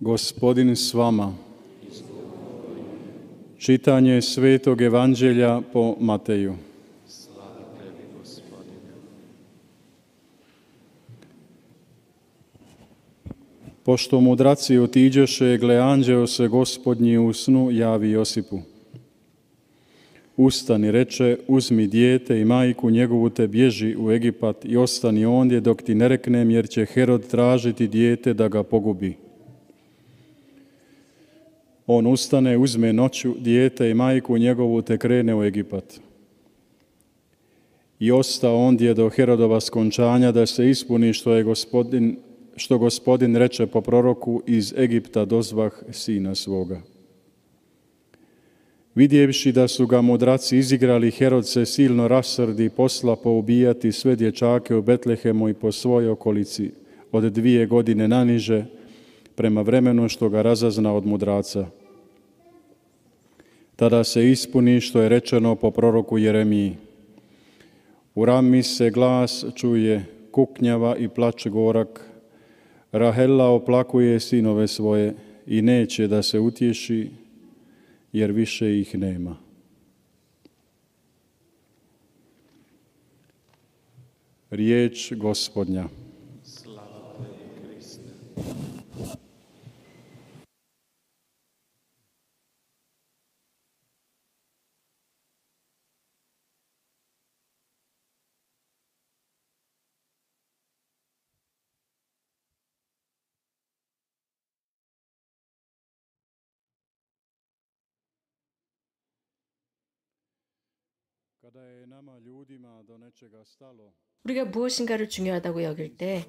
Gospodin s vama. Čitanje Svetog Evanđelja po Mateju. Pošto mudraci otiđeše, gle anđeo se gospodnji u snu javi Josipu. Ustani, reče, uzmi dijete i majku njegovu te bježi u Egipat i ostani ondje dok ti ne reknem jer će Herod tražiti dijete da ga pogubi. On ustane, uzme noću dijete i majku njegovu te krene u Egipat. I ostao ondje do Herodova skončanja da se ispuni što je gospodin, što gospodin reče po proroku iz Egipta dozvah sina svoga. Vidjevši da su ga mudraci izigrali, Herod se silno rasrdi i posla poubijati sve dječake u Betlehemu i po svojoj okolici, od dvije godine naniže, prema vremenu što ga razazna od mudraca. Tada se ispuni što je rečeno po proroku Jeremiji. U rami se glas čuje, kuknjava i plač gorak. Rahela oplakuje sinove svoje i neće da se utješi, jer više ih nema. Riječ gospodnja. 우리가 무엇인가를 중요하다고 여길 때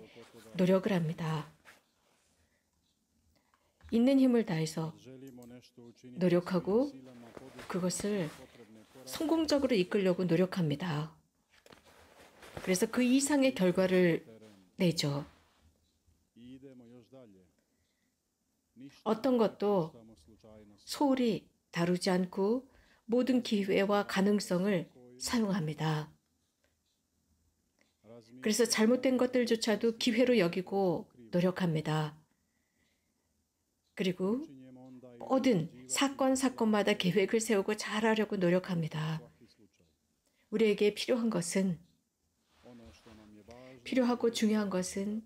노력을 합니다. 있는 힘을 다해서 노력하고 그것을 성공적으로 이끌려고 노력합니다. 그래서 그 이상의 결과를 내죠. 어떤 것도 소홀히 다루지 않고 모든 기회와 가능성을 사용합니다. 그래서 잘못된 것들조차도 기회로 여기고 노력합니다. 그리고 모든 사건 사건마다 계획을 세우고 잘하려고 노력합니다. 우리에게 필요한 것은 필요하고 중요한 것은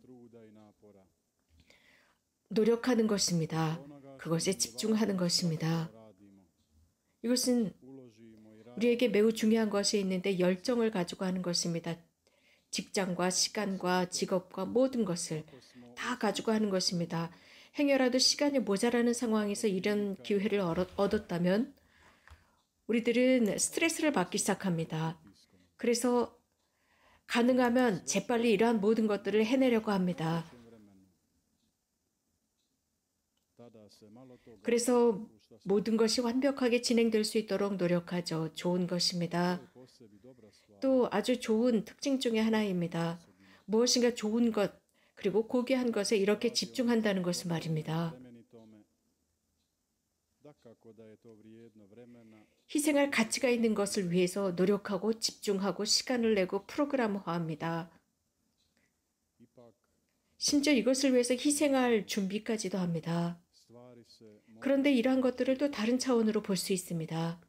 노력하는 것입니다. 그것에 집중하는 것입니다. 이것은 우리에게 매우 중요한 것이 있는데 열정을 가지고 하는 것입니다. 직장과 시간과 직업과 모든 것을 다 가지고 하는 것입니다. 행여라도 시간이 모자라는 상황에서 이런 기회를 얻었다면 우리들은 스트레스를 받기 시작합니다. 그래서 가능하면 재빨리 이러한 모든 것들을 해내려고 합니다. 그래서 모든 것이 완벽하게 진행될 수 있도록 노력하죠. 좋은 것입니다. 또 아주 좋은 특징 중의 하나입니다. 무엇인가 좋은 것, 그리고 고귀한 것에 이렇게 집중한다는 것은 말입니다. 희생할 가치가 있는 것을 위해서 노력하고 집중하고 시간을 내고 프로그램화합니다. 심지어 이것을 위해서 희생할 준비까지도 합니다. 그런데 이러한 것들을 또 다른 차원으로 볼 수 있습니다.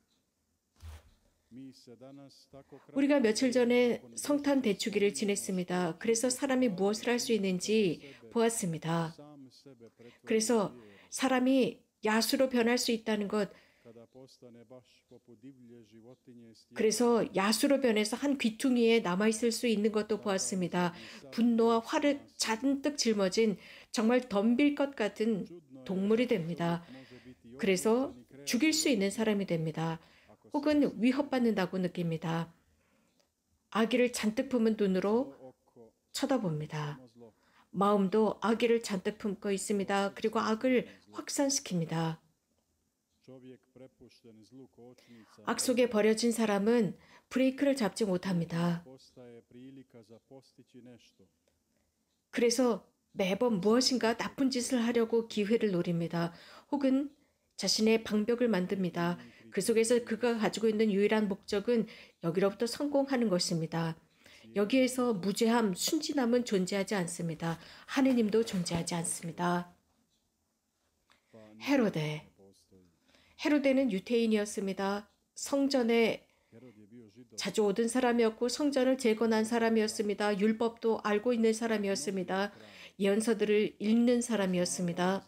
우리가 며칠 전에 성탄 대축일을 지냈습니다. 그래서 사람이 무엇을 할 수 있는지 보았습니다. 그래서 사람이 야수로 변할 수 있다는 것, 그래서 야수로 변해서 한 귀퉁이에 남아있을 수 있는 것도 보았습니다. 분노와 화를 잔뜩 짊어진 정말 덤빌 것 같은 동물이 됩니다. 그래서 죽일 수 있는 사람이 됩니다. 혹은 위협받는다고 느낍니다. 아기를 잔뜩 품은 눈으로 쳐다봅니다. 마음도 아기를 잔뜩 품고 있습니다. 그리고 악을 확산시킵니다. 악 속에 버려진 사람은 브레이크를 잡지 못합니다. 그래서 매번 무엇인가 나쁜 짓을 하려고 기회를 노립니다. 혹은 자신의 방벽을 만듭니다. 그 속에서 그가 가지고 있는 유일한 목적은 여기로부터 성공하는 것입니다. 여기에서 무죄함, 순진함은 존재하지 않습니다. 하느님도 존재하지 않습니다. 헤로데. 헤로데는 유태인이었습니다. 성전에 자주 오던 사람이었고 성전을 재건한 사람이었습니다. 율법도 알고 있는 사람이었습니다. 예언서들을 읽는 사람이었습니다.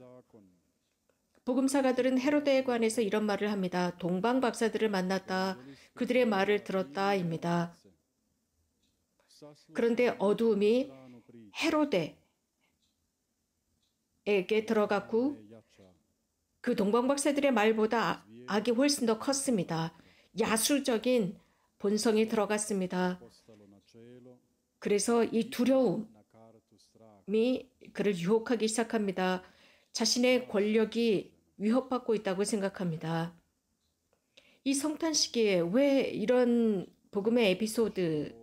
복음사가들은 헤로데에 관해서 이런 말을 합니다. 동방 박사들을 만났다. 그들의 말을 들었다입니다. 그런데 어두움이 헤로데에게 들어갔고 그 동방 박사들의 말보다 아, 악이 훨씬 더 컸습니다. 야술적인 본성이 들어갔습니다. 그래서 이 두려움이 그를 유혹하기 시작합니다. 자신의 권력이 위협받고 있다고 생각합니다. 이 성탄 시기에 왜 이런 복음의 에피소드를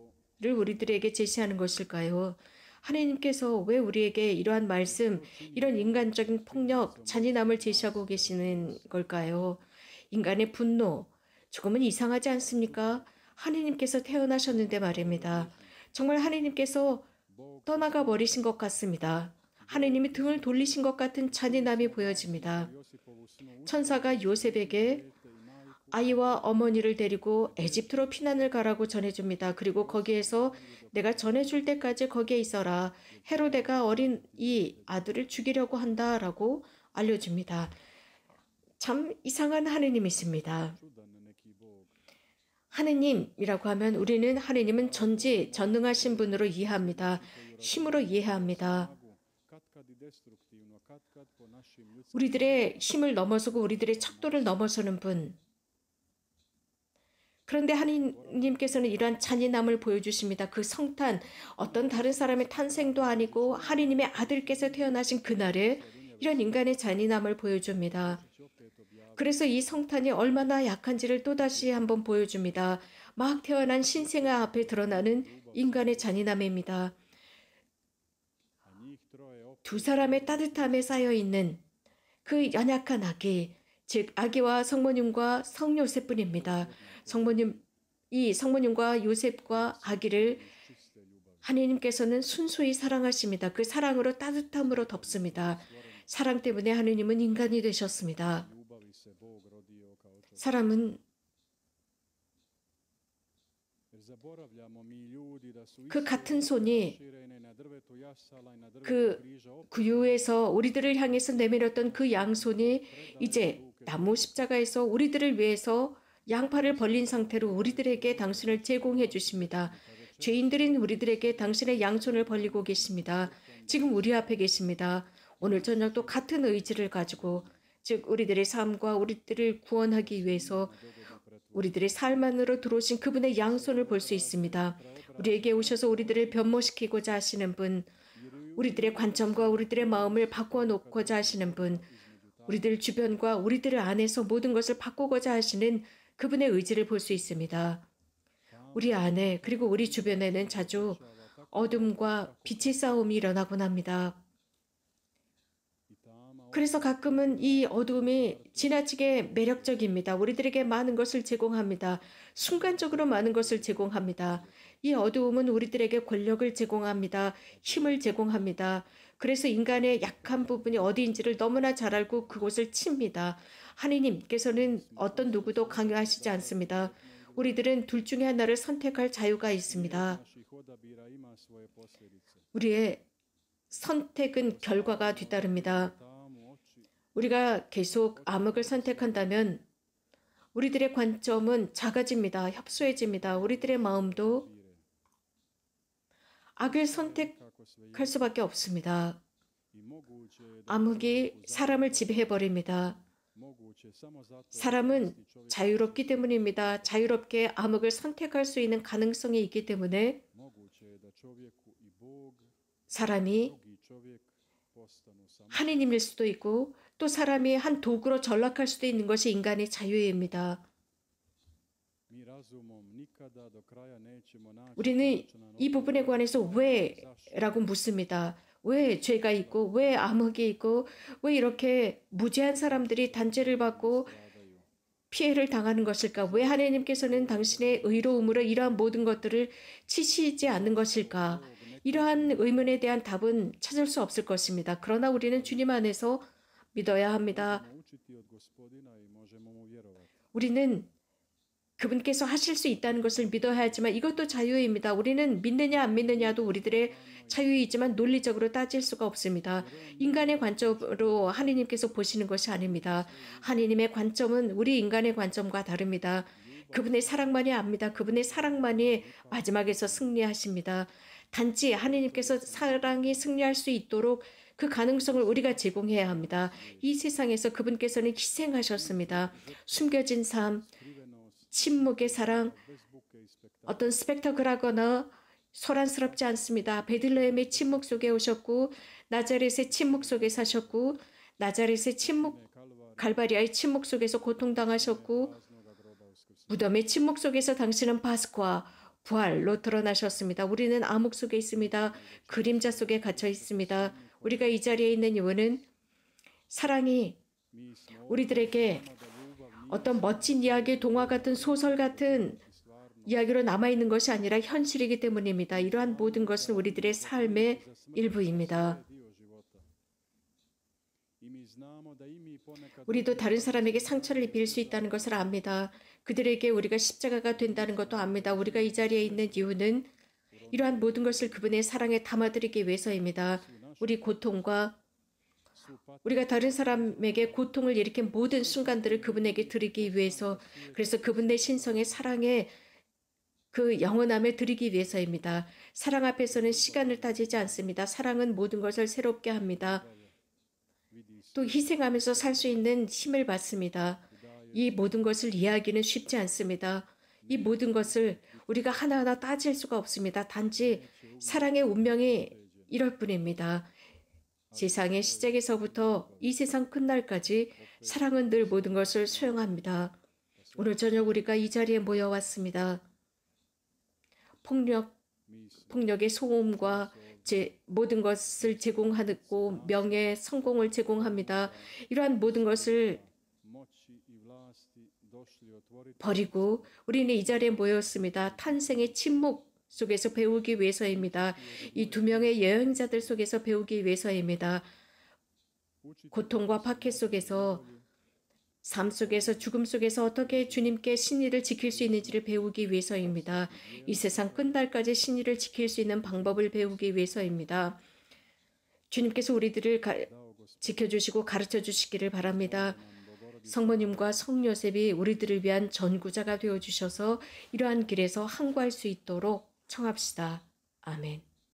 우리들에게 제시하는 것일까요? 하나님께서 왜 우리에게 이러한 말씀, 이런 인간적인 폭력, 잔인함을 제시하고 계시는 걸까요? 인간의 분노, 조금은 이상하지 않습니까? 하나님께서 태어나셨는데 말입니다. 정말 하나님께서 떠나가 버리신 것 같습니다. 하느님이 등을 돌리신 것 같은 잔인함이 보여집니다. 천사가 요셉에게 아이와 어머니를 데리고 에집트로 피난을 가라고 전해줍니다. 그리고 거기에서 내가 전해줄 때까지 거기에 있어라. 헤로데가 어린 이 아들을 죽이려고 한다라고 알려줍니다. 참 이상한 하느님이십니다. 하느님이라고 하면 우리는 하느님은 전지 전능하신 분으로 이해합니다. 힘으로 이해합니다. 우리들의 힘을 넘어서고 우리들의 척도를 넘어서는 분. 그런데 하느님께서는 이러한 잔인함을 보여주십니다. 그 성탄, 어떤 다른 사람의 탄생도 아니고 하느님의 아들께서 태어나신 그날에 이런 인간의 잔인함을 보여줍니다. 그래서 이 성탄이 얼마나 약한지를 또다시 한번 보여줍니다. 막 태어난 신생아 앞에 드러나는 인간의 잔인함입니다. 두 사람의 따뜻함에 쌓여있는 그 연약한 아기, 즉 아기와 성모님과 성요셉뿐입니다. 성모님 이 성모님과 요셉과 아기를 하느님께서는 순수히 사랑하십니다. 그 사랑으로 따뜻함으로 덮습니다. 사랑 때문에 하느님은 인간이 되셨습니다. 사람은 그 같은 손이 그 구유에서 그 우리들을 향해서 내밀었던 그 양손이 이제 나무 십자가에서 우리들을 위해서 양팔을 벌린 상태로 우리들에게 당신을 제공해 주십니다. 죄인들인 우리들에게 당신의 양손을 벌리고 계십니다. 지금 우리 앞에 계십니다. 오늘 저녁도 같은 의지를 가지고 즉 우리들의 삶과 우리들을 구원하기 위해서 우리들의 삶 안으로 들어오신 그분의 양손을 볼 수 있습니다. 우리에게 오셔서 우리들을 변모시키고자 하시는 분 우리들의 관점과 우리들의 마음을 바꿔 놓고자 하시는 분, 우리들 주변과 우리들 안에서 모든 것을 바꾸고자 하시는 그분의 의지를 볼 수 있습니다. 우리 안에 그리고 우리 주변에는 자주 어둠과 빛의 싸움이 일어나곤 합니다. 그래서 가끔은 이 어둠이 지나치게 매력적입니다. 우리들에게 많은 것을 제공합니다. 순간적으로 많은 것을 제공합니다. 이 어두움은 우리들에게 권력을 제공합니다. 힘을 제공합니다. 그래서 인간의 약한 부분이 어디인지를 너무나 잘 알고 그곳을 칩니다. 하느님께서는 어떤 누구도 강요하시지 않습니다. 우리들은 둘 중에 하나를 선택할 자유가 있습니다. 우리의 선택은 결과가 뒤따릅니다. 우리가 계속 암흑을 선택한다면 우리들의 관점은 작아집니다. 협소해집니다. 우리들의 마음도 악을 선택할 수밖에 없습니다. 암흑이 사람을 지배해버립니다. 사람은 자유롭기 때문입니다. 자유롭게 암흑을 선택할 수 있는 가능성이 있기 때문에 사람이 하느님일 수도 있고 또 사람이 한 도구로 전락할 수도 있는 것이 인간의 자유입니다. 우리는 이 부분에 관해서 왜라고 묻습니다. 왜 죄가 있고 왜 암흑이 있고 왜 이렇게 무죄한 사람들이 단죄를 받고 피해를 당하는 것일까? 왜 하나님께서는 당신의 의로움으로 이러한 모든 것들을 치시지 않는 것일까? 이러한 의문에 대한 답은 찾을 수 없을 것입니다. 그러나 우리는 주님 안에서 믿어야 합니다. 우리는 그분께서 하실 수 있다는 것을 믿어야 하지만 이것도 자유입니다. 우리는 믿느냐 안 믿느냐도 우리들의 자유이지만 논리적으로 따질 수가 없습니다. 인간의 관점으로 하느님께서 보시는 것이 아닙니다. 하느님의 관점은 우리 인간의 관점과 다릅니다. 그분의 사랑만이 압니다. 그분의 사랑만이 마지막에서 승리하십니다. 단지 하느님께서 사랑이 승리할 수 있도록 그 가능성을 우리가 제공해야 합니다. 이 세상에서 그분께서는 희생하셨습니다. 숨겨진 삶, 침묵의 사랑, 어떤 스펙터클하거나 소란스럽지 않습니다. 베들레헴의 침묵 속에 오셨고 나자렛의 침묵 속에 사셨고 나자렛의 침묵 갈바리아의 침묵 속에서 고통당하셨고 무덤의 침묵 속에서 당신은 파스코와 부활로 드러나셨습니다. 우리는 암흑 속에 있습니다. 그림자 속에 갇혀 있습니다. 우리가 이 자리에 있는 이유는 사랑이 우리들에게 어떤 멋진 이야기, 동화 같은 소설 같은 이야기로 남아있는 것이 아니라 현실이기 때문입니다. 이러한 모든 것은 우리들의 삶의 일부입니다. 우리도 다른 사람에게 상처를 입힐 수 있다는 것을 압니다. 그들에게 우리가 십자가가 된다는 것도 압니다. 우리가 이 자리에 있는 이유는 이러한 모든 것을 그분의 사랑에 담아드리기 위해서입니다. 우리 고통과 우리가 다른 사람에게 고통을 일으킨 모든 순간들을 그분에게 드리기 위해서 그래서 그분의 신성의 사랑에 그 영원함을 드리기 위해서입니다. 사랑 앞에서는 시간을 따지지 않습니다. 사랑은 모든 것을 새롭게 합니다. 또 희생하면서 살 수 있는 힘을 받습니다. 이 모든 것을 이해하기는 쉽지 않습니다. 이 모든 것을 우리가 하나하나 따질 수가 없습니다. 단지 사랑의 운명이 이럴 뿐입니다. 세상의 시작에서부터 이 세상 끝날까지 사랑은 늘 모든 것을 수용합니다. 오늘 저녁 우리가 이 자리에 모여왔습니다. 폭력, 폭력의 소음과 제, 모든 것을 제공하고 명예, 성공을 제공합니다. 이러한 모든 것을 버리고 우리는 이 자리에 모였습니다. 탄생의 침묵, 속에서 배우기 위해서입니다. 이 두 명의 여행자들 속에서 배우기 위해서입니다. 고통과 박해 속에서 삶 속에서 죽음 속에서 어떻게 주님께 신의를 지킬 수 있는지를 배우기 위해서입니다. 이 세상 끝날까지 신의를 지킬 수 있는 방법을 배우기 위해서입니다. 주님께서 우리들을 가, 지켜주시고 가르쳐 주시기를 바랍니다. 성모님과 성요셉이 우리들을 위한 전구자가 되어 주셔서 이러한 길에서 항구할 수 있도록 청합시다. 아멘.